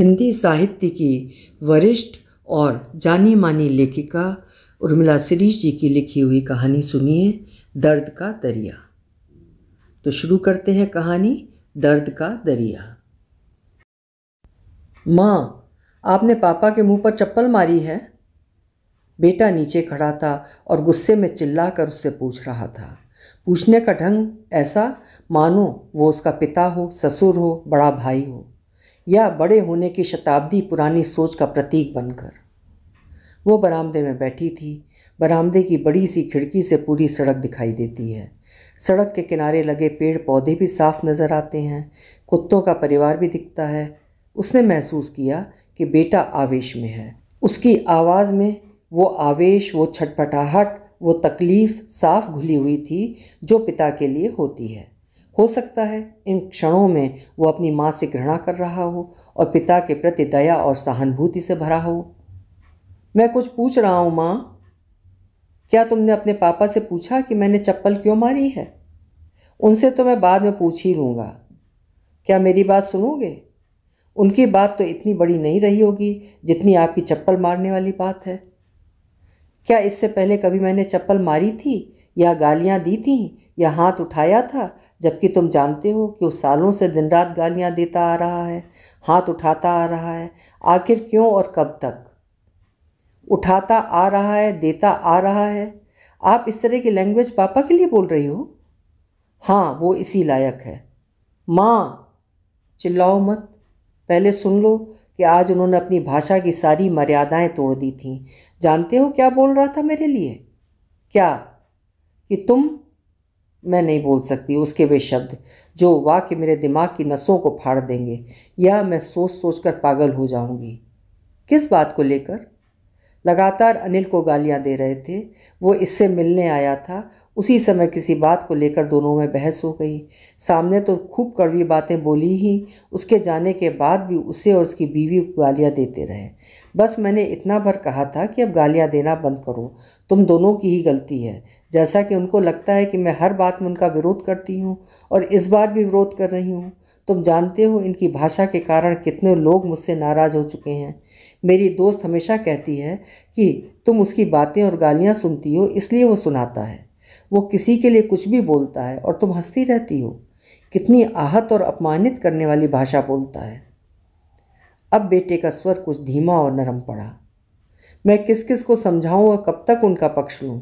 हिंदी साहित्य की वरिष्ठ और जानी मानी लेखिका उर्मिला सिरीश जी की लिखी हुई कहानी सुनिए दर्द का दरिया तो शुरू करते हैं कहानी दर्द का दरिया माँ आपने पापा के मुंह पर चप्पल मारी है बेटा नीचे खड़ा था और गुस्से में चिल्लाकर उससे पूछ रहा था पूछने का ढंग ऐसा मानो वो उसका पिता हो ससुर हो बड़ा भाई हो या बड़े होने की शताब्दी पुरानी सोच का प्रतीक बनकर वो बरामदे में बैठी थी बरामदे की बड़ी सी खिड़की से पूरी सड़क दिखाई देती है सड़क के किनारे लगे पेड़ पौधे भी साफ नज़र आते हैं कुत्तों का परिवार भी दिखता है उसने महसूस किया कि बेटा आवेश में है उसकी आवाज़ में वो आवेश वो छटपटाहट वो तकलीफ़ साफ घुली हुई थी जो पिता के लिए होती है हो सकता है इन क्षणों में वो अपनी माँ से घृणा कर रहा हो और पिता के प्रति दया और सहानुभूति से भरा हो मैं कुछ पूछ रहा हूँ माँ क्या तुमने अपने पापा से पूछा कि मैंने चप्पल क्यों मारी है उनसे तो मैं बाद में पूछ ही लूँगा क्या मेरी बात सुनोगे उनकी बात तो इतनी बड़ी नहीं रही होगी जितनी आपकी चप्पल मारने वाली बात है क्या इससे पहले कभी मैंने चप्पल मारी थी या गालियाँ दी थी या हाथ उठाया था जबकि तुम जानते हो कि वो सालों से दिन रात गालियाँ देता आ रहा है हाथ उठाता आ रहा है आखिर क्यों और कब तक उठाता आ रहा है देता आ रहा है आप इस तरह की लैंग्वेज पापा के लिए बोल रही हो हाँ वो इसी लायक है माँ चिल्लाओ मत पहले सुन लो कि आज उन्होंने अपनी भाषा की सारी मर्यादाएं तोड़ दी थीं जानते हो क्या बोल रहा था मेरे लिए क्या कि तुम मैं नहीं बोल सकती उसके वे शब्द जो वाक्य मेरे दिमाग की नसों को फाड़ देंगे या मैं सोच सोच कर पागल हो जाऊंगी किस बात को लेकर लगातार अनिल को गालियां दे रहे थे वो इससे मिलने आया था उसी समय किसी बात को लेकर दोनों में बहस हो गई सामने तो खूब कड़वी बातें बोली ही उसके जाने के बाद भी उसे और उसकी बीवी को गालियाँ देते रहे बस मैंने इतना भर कहा था कि अब गालियाँ देना बंद करो तुम दोनों की ही गलती है जैसा कि उनको लगता है कि मैं हर बात में उनका विरोध करती हूँ और इस बार भी विरोध कर रही हूँ तुम जानते हो इनकी भाषा के कारण कितने लोग मुझसे नाराज़ हो चुके हैं मेरी दोस्त हमेशा कहती है कि तुम उसकी बातें और गालियाँ सुनती हो इसलिए वो सुनाता है वो किसी के लिए कुछ भी बोलता है और तुम हंसती रहती हो कितनी आहत और अपमानित करने वाली भाषा बोलता है अब बेटे का स्वर कुछ धीमा और नरम पड़ा मैं किस किस को समझाऊँ और कब तक उनका पक्ष लूँ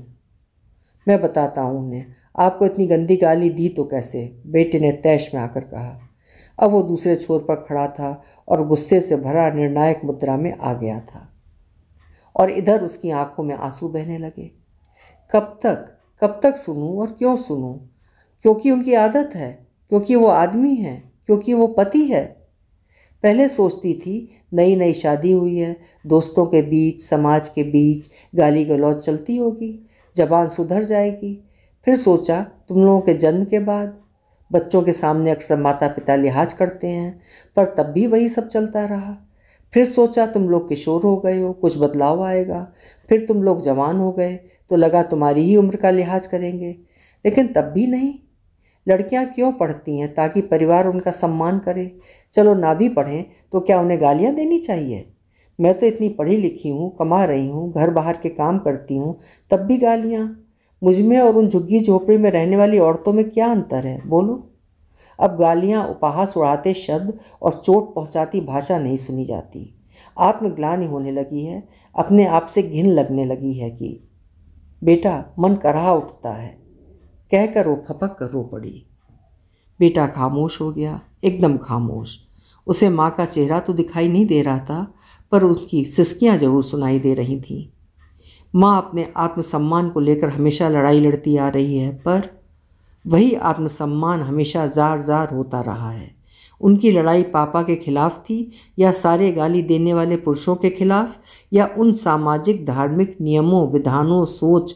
मैं बताता हूँ उन्हें आपको इतनी गंदी गाली दी तो कैसे बेटे ने तैश में आकर कहा अब वो दूसरे छोर पर खड़ा था और गुस्से से भरा निर्णायक मुद्रा में आ गया था और इधर उसकी आंखों में आंसू बहने लगे कब तक कब तक सुनूं और क्यों सुनूं क्योंकि उनकी आदत है क्योंकि वो आदमी है क्योंकि वो पति है पहले सोचती थी नई नई शादी हुई है दोस्तों के बीच समाज के बीच गाली गलौज चलती होगी जबान सुधर जाएगी फिर सोचा तुम लोगों के जन्म के बाद बच्चों के सामने अक्सर माता पिता लिहाज करते हैं पर तब भी वही सब चलता रहा फिर सोचा तुम लोग किशोर हो गए हो कुछ बदलाव आएगा फिर तुम लोग जवान हो गए तो लगा तुम्हारी ही उम्र का लिहाज करेंगे लेकिन तब भी नहीं लड़कियां क्यों पढ़ती हैं ताकि परिवार उनका सम्मान करे चलो ना भी पढ़ें तो क्या उन्हें गालियां देनी चाहिए मैं तो इतनी पढ़ी लिखी हूँ कमा रही हूँ घर बाहर के काम करती हूँ तब भी गालियाँ मुझमें और उन झुग्गी झोपड़ी में रहने वाली औरतों में क्या अंतर है बोलो अब गालियाँ उपहास उड़ाते शब्द और चोट पहुँचाती भाषा नहीं सुनी जाती आत्मग्लानि होने लगी है अपने आप से घिन लगने लगी है कि बेटा मन कराह उठता है कहकर वो फपक कर रो पड़ी बेटा खामोश हो गया एकदम खामोश उसे माँ का चेहरा तो दिखाई नहीं दे रहा था पर उसकी सिसकियाँ ज़रूर सुनाई दे रही थीं माँ अपने आत्मसम्मान को लेकर हमेशा लड़ाई लड़ती आ रही है पर वही आत्मसम्मान हमेशा जार जार होता रहा है उनकी लड़ाई पापा के खिलाफ थी या सारे गाली देने वाले पुरुषों के खिलाफ या उन सामाजिक धार्मिक नियमों विधानों सोच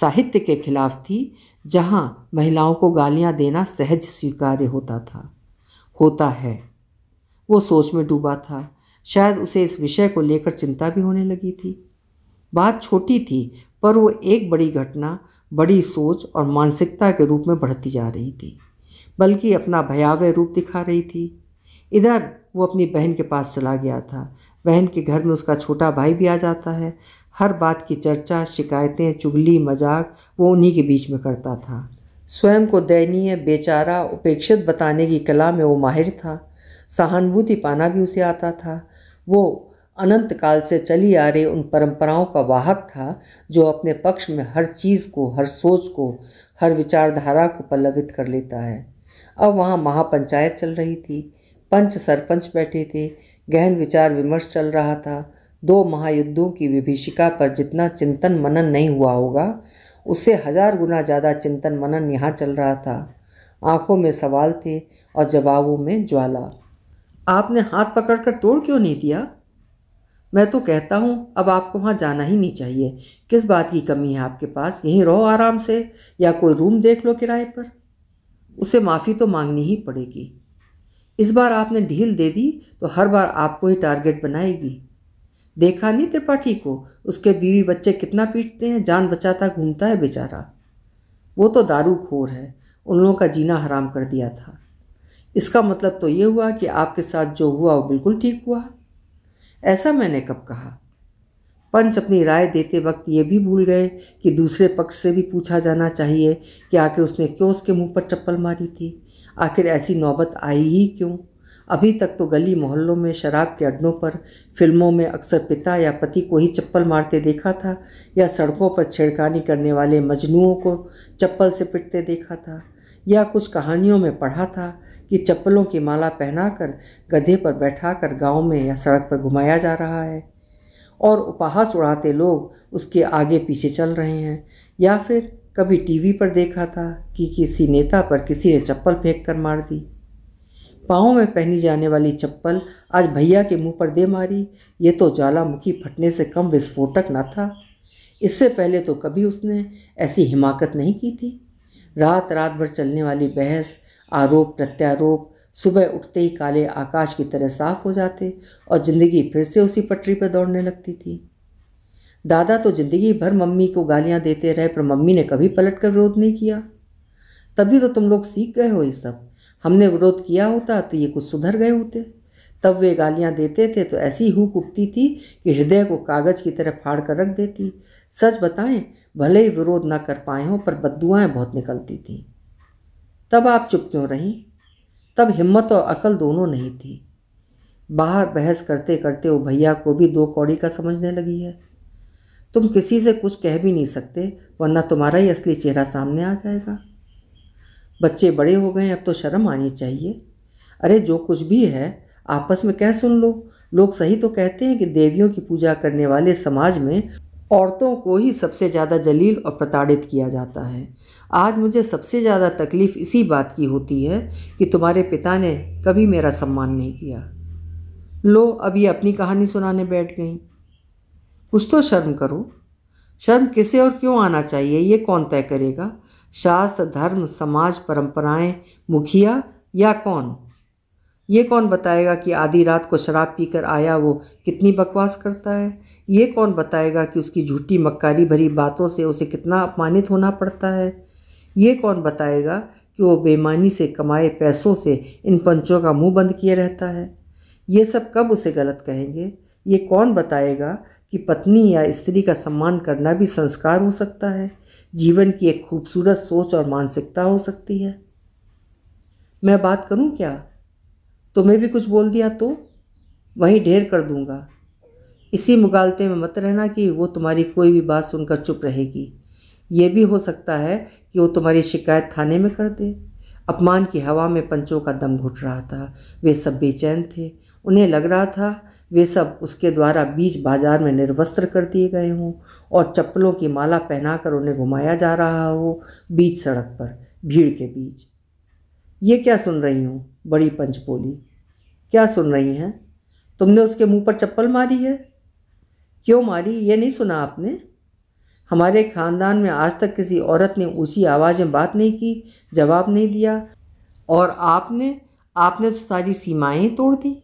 साहित्य के खिलाफ थी जहाँ महिलाओं को गालियाँ देना सहज स्वीकार्य होता था होता है वो सोच में डूबा था शायद उसे इस विषय को लेकर चिंता भी होने लगी थी बात छोटी थी पर वो एक बड़ी घटना बड़ी सोच और मानसिकता के रूप में बढ़ती जा रही थी बल्कि अपना भयावह रूप दिखा रही थी इधर वो अपनी बहन के पास चला गया था बहन के घर में उसका छोटा भाई भी आ जाता है हर बात की चर्चा शिकायतें चुगली मजाक वो उन्हीं के बीच में करता था स्वयं को दयनीय बेचारा उपेक्षित बताने की कला में वो माहिर था सहानुभूति पाना भी उसे आता था वो अनंत काल से चली आ रही उन परंपराओं का वाहक था जो अपने पक्ष में हर चीज़ को हर सोच को हर विचारधारा को पल्लवित कर लेता है अब वहाँ महापंचायत चल रही थी पंच सरपंच बैठे थे गहन विचार विमर्श चल रहा था दो महायुद्धों की विभीषिका पर जितना चिंतन मनन नहीं हुआ होगा उससे हजार गुना ज़्यादा चिंतन मनन यहाँ चल रहा था आंखों में सवाल थे और जवाबों में ज्वाला आपने हाथ पकड़कर तोड़ क्यों नहीं दिया मैं तो कहता हूँ अब आपको वहाँ जाना ही नहीं चाहिए किस बात की कमी है आपके पास यहीं रहो आराम से या कोई रूम देख लो किराए पर उसे माफ़ी तो मांगनी ही पड़ेगी इस बार आपने ढील दे दी तो हर बार आपको ही टारगेट बनाएगी देखा नहीं त्रिपाठी को उसके बीवी बच्चे कितना पीटते हैं जान बचाता घूमता है बेचारा वो तो दारू खोर है उन लोगों का जीना हराम कर दिया था इसका मतलब तो ये हुआ कि आपके साथ जो हुआ वो बिल्कुल ठीक हुआ ऐसा मैंने कब कहा पंच अपनी राय देते वक्त ये भी भूल गए कि दूसरे पक्ष से भी पूछा जाना चाहिए कि आखिर उसने क्यों उसके मुंह पर चप्पल मारी थी आखिर ऐसी नौबत आई ही क्यों अभी तक तो गली मोहल्लों में शराब के अड्डों पर फिल्मों में अक्सर पिता या पति को ही चप्पल मारते देखा था या सड़कों पर छेड़खानी करने वाले मजनुओं को चप्पल से पिटते देखा था या कुछ कहानियों में पढ़ा था कि चप्पलों की माला पहनाकर गधे पर बैठाकर गांव में या सड़क पर घुमाया जा रहा है और उपहास उड़ाते लोग उसके आगे पीछे चल रहे हैं या फिर कभी टीवी पर देखा था कि किसी नेता पर किसी ने चप्पल फेंक कर मार दी पाँव में पहनी जाने वाली चप्पल आज भैया के मुंह पर दे मारी ये तो ज्वालामुखी फटने से कम विस्फोटक न था इससे पहले तो कभी उसने ऐसी हिमाकत नहीं की थी रात रात भर चलने वाली बहस आरोप प्रत्यारोप सुबह उठते ही काले आकाश की तरह साफ हो जाते और ज़िंदगी फिर से उसी पटरी पर दौड़ने लगती थी दादा तो ज़िंदगी भर मम्मी को गालियाँ देते रहे पर मम्मी ने कभी पलट कर विरोध नहीं किया तभी तो तुम लोग सीख गए हो ये सब हमने विरोध किया होता तो ये कुछ सुधर गए होते तब वे गालियाँ देते थे तो ऐसी हूँ उठती थी कि हृदय को कागज़ की तरह फाड़ कर रख देती सच बताएं भले ही विरोध ना कर पाए हों पर बदुआएँ बहुत निकलती थीं तब आप चुप क्यों रहीं तब हिम्मत और अकल दोनों नहीं थी बाहर बहस करते करते वो भैया को भी दो कौड़ी का समझने लगी है तुम किसी से कुछ कह भी नहीं सकते वरना तुम्हारा ही असली चेहरा सामने आ जाएगा बच्चे बड़े हो गए अब तो शर्म आनी चाहिए अरे जो कुछ भी है आपस में कह सुन लो लोग सही तो कहते हैं कि देवियों की पूजा करने वाले समाज में औरतों को ही सबसे ज़्यादा जलील और प्रताड़ित किया जाता है आज मुझे सबसे ज़्यादा तकलीफ़ इसी बात की होती है कि तुम्हारे पिता ने कभी मेरा सम्मान नहीं किया लो अब ये अपनी कहानी सुनाने बैठ गई कुछ तो शर्म करो शर्म किसे और क्यों आना चाहिए ये कौन तय करेगा शास्त्र धर्म समाज परंपराएं मुखिया या कौन ये कौन बताएगा कि आधी रात को शराब पीकर आया वो कितनी बकवास करता है ये कौन बताएगा कि उसकी झूठी मक्कारी भरी बातों से उसे कितना अपमानित होना पड़ता है ये कौन बताएगा कि वो बेमानी से कमाए पैसों से इन पंचों का मुंह बंद किए रहता है ये सब कब उसे गलत कहेंगे ये कौन बताएगा कि पत्नी या स्त्री का सम्मान करना भी संस्कार हो सकता है जीवन की एक खूबसूरत सोच और मानसिकता हो सकती है मैं बात करूं क्या तुम्हें भी कुछ बोल दिया तो वहीं ढेर कर दूंगा इसी मुगालते में मत रहना कि वो तुम्हारी कोई भी बात सुनकर चुप रहेगी ये भी हो सकता है कि वो तुम्हारी शिकायत थाने में कर दे अपमान की हवा में पंचों का दम घुट रहा था वे सब बेचैन थे उन्हें लग रहा था वे सब उसके द्वारा बीच बाजार में निर्वस्त्र कर दिए गए हों और चप्पलों की माला पहनाकर उन्हें घुमाया जा रहा हो बीच सड़क पर भीड़ के बीच ये क्या सुन रही हूँ बड़ी पंच बोली क्या सुन रही हैं तुमने उसके मुंह पर चप्पल मारी है क्यों मारी ये नहीं सुना आपने हमारे खानदान में आज तक किसी औरत ने उसी आवाज़ में बात नहीं की जवाब नहीं दिया और आपने आपने तो सारी सीमाएं तोड़ दी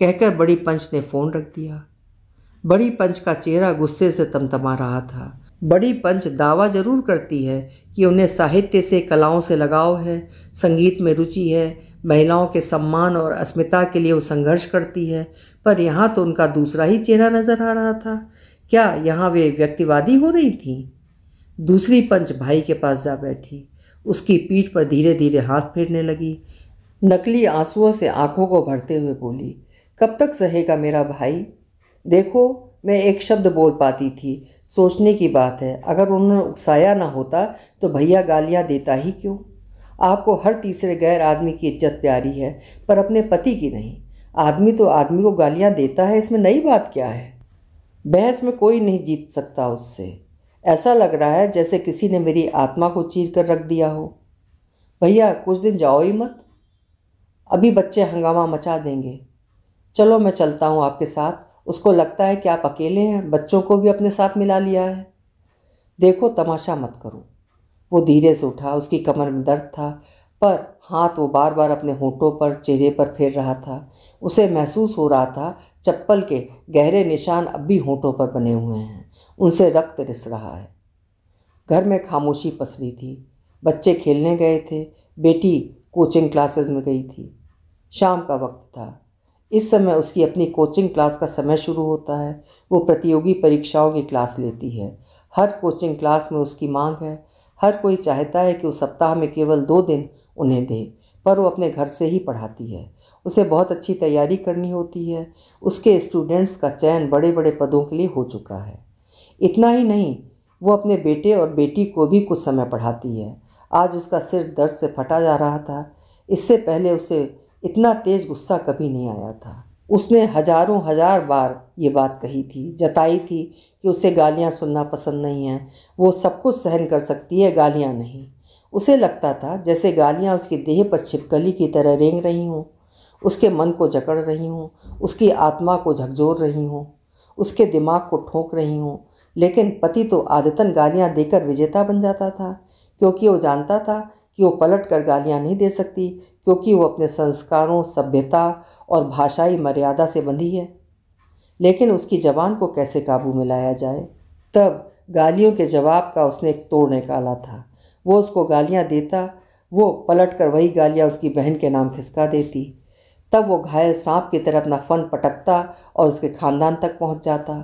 कहकर बड़ी पंच ने फ़ोन रख दिया बड़ी पंच का चेहरा गुस्से से तमतमा रहा था बड़ी पंच दावा जरूर करती है कि उन्हें साहित्य से कलाओं से लगाव है संगीत में रुचि है महिलाओं के सम्मान और अस्मिता के लिए वो संघर्ष करती है पर यहाँ तो उनका दूसरा ही चेहरा नज़र आ रहा था क्या यहाँ वे व्यक्तिवादी हो रही थीं दूसरी पंच भाई के पास जा बैठी उसकी पीठ पर धीरे धीरे हाथ फेरने लगी नकली आंसुओं से आंखों को भरते हुए बोली कब तक सहेगा मेरा भाई देखो मैं एक शब्द बोल पाती थी सोचने की बात है अगर उन्होंने उकसाया ना होता तो भैया गालियाँ देता ही क्यों आपको हर तीसरे गैर आदमी की इज्जत प्यारी है पर अपने पति की नहीं आदमी तो आदमी को गालियाँ देता है इसमें नई बात क्या है बहस में कोई नहीं जीत सकता उससे ऐसा लग रहा है जैसे किसी ने मेरी आत्मा को चीर कर रख दिया हो भैया कुछ दिन जाओ ही मत अभी बच्चे हंगामा मचा देंगे चलो मैं चलता हूँ आपके साथ उसको लगता है कि आप अकेले हैं बच्चों को भी अपने साथ मिला लिया है देखो तमाशा मत करो वो धीरे से उठा उसकी कमर में दर्द था पर हाथ वो बार बार अपने होठों पर चेहरे पर फेर रहा था उसे महसूस हो रहा था चप्पल के गहरे निशान अब भी होठों पर बने हुए हैं उनसे रक्त रिस रहा है घर में खामोशी पसरी थी बच्चे खेलने गए थे बेटी कोचिंग क्लासेस में गई थी शाम का वक्त था इस समय उसकी अपनी कोचिंग क्लास का समय शुरू होता है वो प्रतियोगी परीक्षाओं की क्लास लेती है हर कोचिंग क्लास में उसकी मांग है हर कोई चाहता है कि वो सप्ताह में केवल दो दिन उन्हें दे पर वो अपने घर से ही पढ़ाती है उसे बहुत अच्छी तैयारी करनी होती है उसके स्टूडेंट्स का चयन बड़े बड़े पदों के लिए हो चुका है इतना ही नहीं वो अपने बेटे और बेटी को भी कुछ समय पढ़ाती है आज उसका सिर दर्द से फटा जा रहा था इससे पहले उसे इतना तेज़ गुस्सा कभी नहीं आया था उसने हजारों हजार बार ये बात कही थी जताई थी कि उसे गालियाँ सुनना पसंद नहीं है वो सब कुछ सहन कर सकती है गालियाँ नहीं उसे लगता था जैसे गालियाँ उसकी देह पर छिपकली की तरह रेंग रही हों उसके मन को जकड़ रही हूँ उसकी आत्मा को झकझोर रही हूँ उसके दिमाग को ठोंक रही हूँ लेकिन पति तो आदतन गालियाँ देकर विजेता बन जाता था क्योंकि वो जानता था कि वो पलट कर गालियाँ नहीं दे सकती क्योंकि वो अपने संस्कारों सभ्यता और भाषाई मर्यादा से बंधी है लेकिन उसकी जबान को कैसे काबू में लाया जाए तब गालियों के जवाब का उसने एक तोड़ निकाला था वो उसको गालियाँ देता वो पलट कर वही गालियाँ उसकी बहन के नाम खिसका देती तब वो घायल सांप की तरह अपना फन पटकता और उसके खानदान तक पहुंच जाता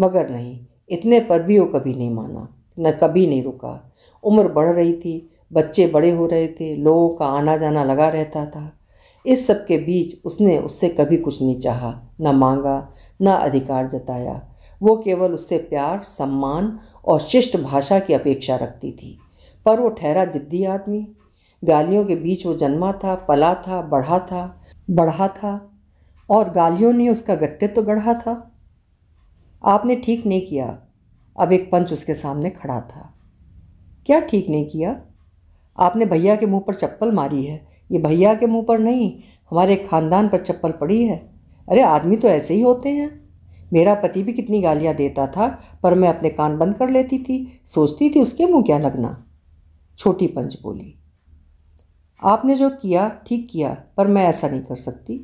मगर नहीं इतने पर भी वो कभी नहीं माना न कभी नहीं रुका उम्र बढ़ रही थी बच्चे बड़े हो रहे थे लोगों का आना जाना लगा रहता था इस सब के बीच उसने उससे कभी कुछ नहीं चाहा न मांगा न अधिकार जताया वो केवल उससे प्यार सम्मान और शिष्ट भाषा की अपेक्षा रखती थी पर वो ठहरा जिद्दी आदमी गालियों के बीच वो जन्मा था पला था बढ़ा था बढ़ा था और गालियों ने उसका व्यक्तित्व तो गढ़ा था आपने ठीक नहीं किया अब एक पंच उसके सामने खड़ा था क्या ठीक नहीं किया आपने भैया के मुंह पर चप्पल मारी है ये भैया के मुंह पर नहीं हमारे खानदान पर चप्पल पड़ी है अरे आदमी तो ऐसे ही होते हैं मेरा पति भी कितनी गालियाँ देता था पर मैं अपने कान बंद कर लेती थी सोचती थी उसके मुंह क्या लगना छोटी पंच बोली आपने जो किया ठीक किया पर मैं ऐसा नहीं कर सकती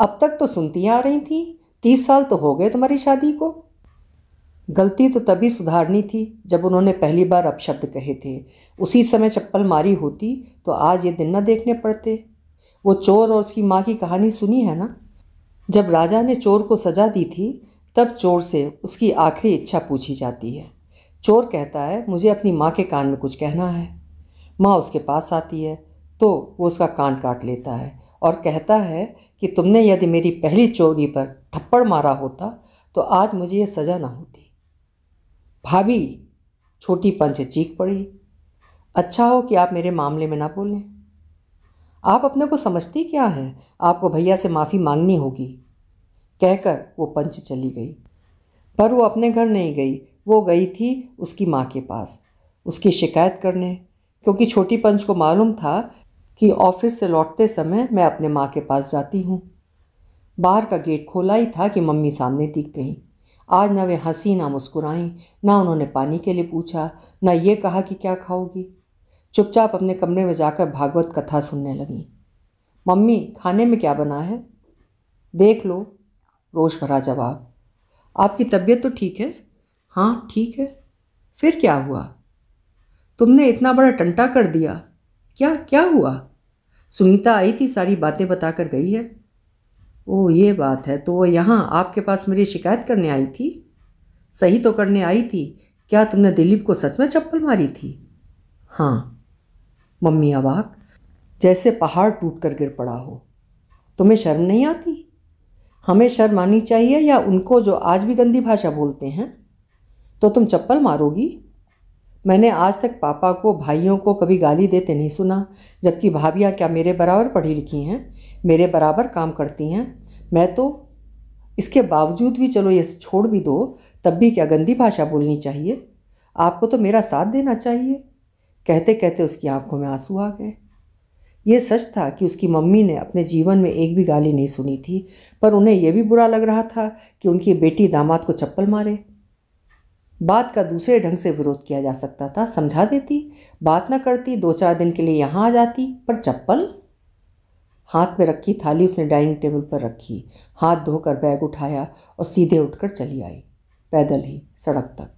अब तक तो सुनती आ रही थी तीस साल तो हो गए तुम्हारी शादी को गलती तो तभी सुधारनी थी जब उन्होंने पहली बार अपशब्द कहे थे उसी समय चप्पल मारी होती तो आज ये दिन न देखने पड़ते वो चोर और उसकी माँ की कहानी सुनी है ना जब राजा ने चोर को सजा दी थी तब चोर से उसकी आखिरी इच्छा पूछी जाती है चोर कहता है मुझे अपनी माँ के कान में कुछ कहना है माँ उसके पास आती है तो वो उसका कान काट लेता है और कहता है कि तुमने यदि मेरी पहली चोरी पर थप्पड़ मारा होता तो आज मुझे ये सज़ा ना होती भाभी छोटी पंच चीख पड़ी अच्छा हो कि आप मेरे मामले में ना बोलें आप अपने को समझती क्या हैं आपको भैया से माफ़ी मांगनी होगी कहकर वो पंच चली गई पर वो अपने घर नहीं गई वो गई थी उसकी माँ के पास उसकी शिकायत करने क्योंकि छोटी पंच को मालूम था कि ऑफिस से लौटते समय मैं अपने माँ के पास जाती हूँ बाहर का गेट खोला ही था कि मम्मी सामने दिख गई आज ना वे हंसी ना मुस्कुराई ना उन्होंने पानी के लिए पूछा ना ये कहा कि क्या खाओगी चुपचाप अपने कमरे में जाकर भागवत कथा सुनने लगी मम्मी खाने में क्या बना है देख लो रोश भरा जवाब आपकी तबीयत तो ठीक है हाँ ठीक है फिर क्या हुआ तुमने इतना बड़ा टंटा कर दिया क्या क्या हुआ सुनीता आई थी सारी बातें बताकर गई है ओह ये बात है तो वो यहाँ आपके पास मेरी शिकायत करने आई थी सही तो करने आई थी क्या तुमने दिलीप को सच में चप्पल मारी थी हाँ मम्मी अवाक जैसे पहाड़ टूट कर गिर पड़ा हो तुम्हें शर्म नहीं आती हमें शर्म आनी चाहिए या उनको जो आज भी गंदी भाषा बोलते हैं तो तुम चप्पल मारोगी मैंने आज तक पापा को भाइयों को कभी गाली देते नहीं सुना जबकि भाभियाँ क्या मेरे बराबर पढ़ी लिखी हैं मेरे बराबर काम करती हैं मैं तो इसके बावजूद भी चलो ये छोड़ भी दो तब भी क्या गंदी भाषा बोलनी चाहिए आपको तो मेरा साथ देना चाहिए कहते कहते उसकी आंखों में आंसू आ गए ये सच था कि उसकी मम्मी ने अपने जीवन में एक भी गाली नहीं सुनी थी पर उन्हें यह भी बुरा लग रहा था कि उनकी बेटी दामाद को चप्पल मारे बात का दूसरे ढंग से विरोध किया जा सकता था समझा देती बात ना करती दो चार दिन के लिए यहाँ आ जाती पर चप्पल हाथ में रखी थाली उसने डाइनिंग टेबल पर रखी हाथ धोकर बैग उठाया और सीधे उठकर चली आई पैदल ही सड़क तक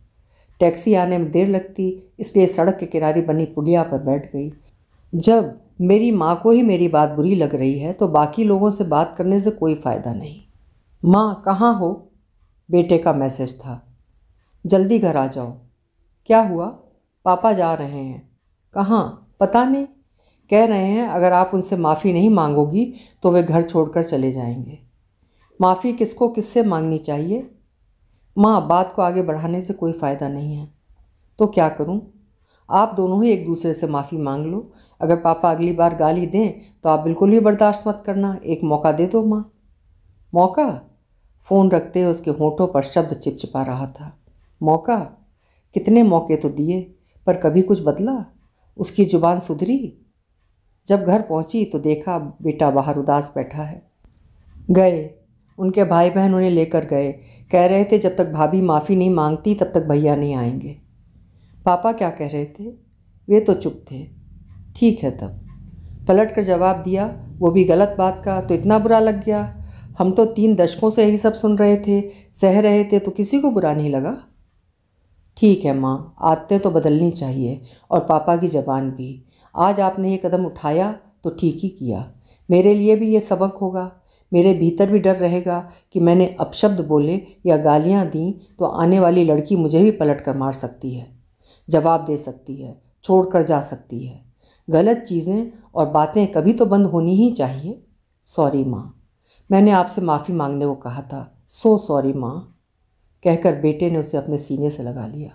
टैक्सी आने में देर लगती इसलिए सड़क के किनारे बनी पुलिया पर बैठ गई जब मेरी माँ को ही मेरी बात बुरी लग रही है तो बाकी लोगों से बात करने से कोई फ़ायदा नहीं माँ कहाँ हो बेटे का मैसेज था जल्दी घर आ जाओ क्या हुआ पापा जा रहे हैं कहाँ पता नहीं कह रहे हैं अगर आप उनसे माफ़ी नहीं मांगोगी तो वे घर छोड़कर चले जाएंगे माफ़ी किसको किससे मांगनी चाहिए माँ बात को आगे बढ़ाने से कोई फ़ायदा नहीं है तो क्या करूँ आप दोनों ही एक दूसरे से माफ़ी मांग लो अगर पापा अगली बार गाली दें तो आप बिल्कुल भी बर्दाश्त मत करना एक मौका दे दो माँ मौका फ़ोन रखते हुए उसके होठों पर शब्द चिपचिपा रहा था मौका कितने मौके तो दिए पर कभी कुछ बदला उसकी ज़ुबान सुधरी जब घर पहुंची तो देखा बेटा बाहर उदास बैठा है गए उनके भाई बहन उन्हें लेकर गए कह रहे थे जब तक भाभी माफ़ी नहीं मांगती तब तक भैया नहीं आएंगे पापा क्या कह रहे थे वे तो चुप थे ठीक है तब पलट कर जवाब दिया वो भी गलत बात का तो इतना बुरा लग गया हम तो तीन दशकों से यही सब सुन रहे थे सह रहे थे तो किसी को बुरा नहीं लगा ठीक है माँ आदतें तो बदलनी चाहिए और पापा की जबान भी आज आपने ये कदम उठाया तो ठीक ही किया मेरे लिए भी ये सबक होगा मेरे भीतर भी डर रहेगा कि मैंने अपशब्द बोले या गालियाँ दी तो आने वाली लड़की मुझे भी पलट कर मार सकती है जवाब दे सकती है छोड़ कर जा सकती है गलत चीज़ें और बातें कभी तो बंद होनी ही चाहिए सॉरी माँ मैंने आपसे माफ़ी मांगने को कहा था सो सॉरी माँ कहकर बेटे ने उसे अपने सीने से लगा लिया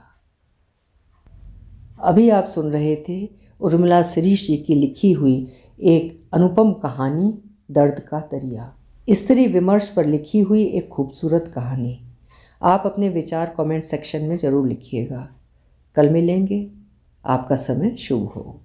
अभी आप सुन रहे थे उर्मिला शिरीष जी की लिखी हुई एक अनुपम कहानी दर्द का दरिया स्त्री विमर्श पर लिखी हुई एक खूबसूरत कहानी आप अपने विचार कमेंट सेक्शन में ज़रूर लिखिएगा कल मिलेंगे आपका समय शुभ हो